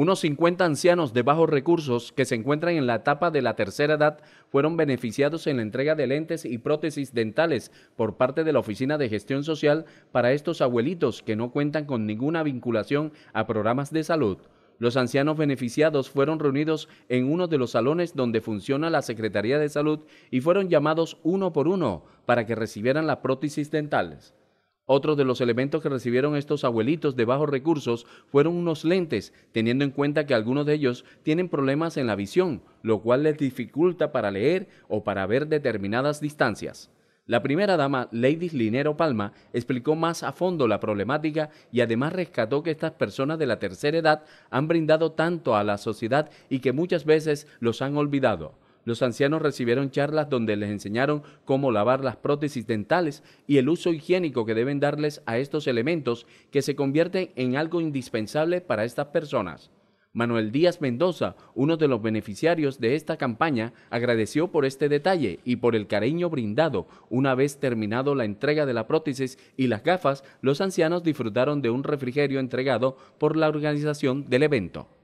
Unos 50 ancianos de bajos recursos que se encuentran en la etapa de la tercera edad fueron beneficiados en la entrega de lentes y prótesis dentales por parte de la Oficina de Gestión Social para estos abuelitos que no cuentan con ninguna vinculación a programas de salud. Los ancianos beneficiados fueron reunidos en uno de los salones donde funciona la Secretaría de Salud y fueron llamados uno por uno para que recibieran las prótesis dentales. Otros de los elementos que recibieron estos abuelitos de bajos recursos fueron unos lentes, teniendo en cuenta que algunos de ellos tienen problemas en la visión, lo cual les dificulta para leer o para ver determinadas distancias. La primera dama, Lady Linero Palma, explicó más a fondo la problemática y además rescató que estas personas de la tercera edad han brindado tanto a la sociedad y que muchas veces los han olvidado. Los ancianos recibieron charlas donde les enseñaron cómo lavar las prótesis dentales y el uso higiénico que deben darles a estos elementos que se convierten en algo indispensable para estas personas. Manuel Díaz Mendoza, uno de los beneficiarios de esta campaña, agradeció por este detalle y por el cariño brindado. Una vez terminado la entrega de la prótesis y las gafas, los ancianos disfrutaron de un refrigerio entregado por la organización del evento.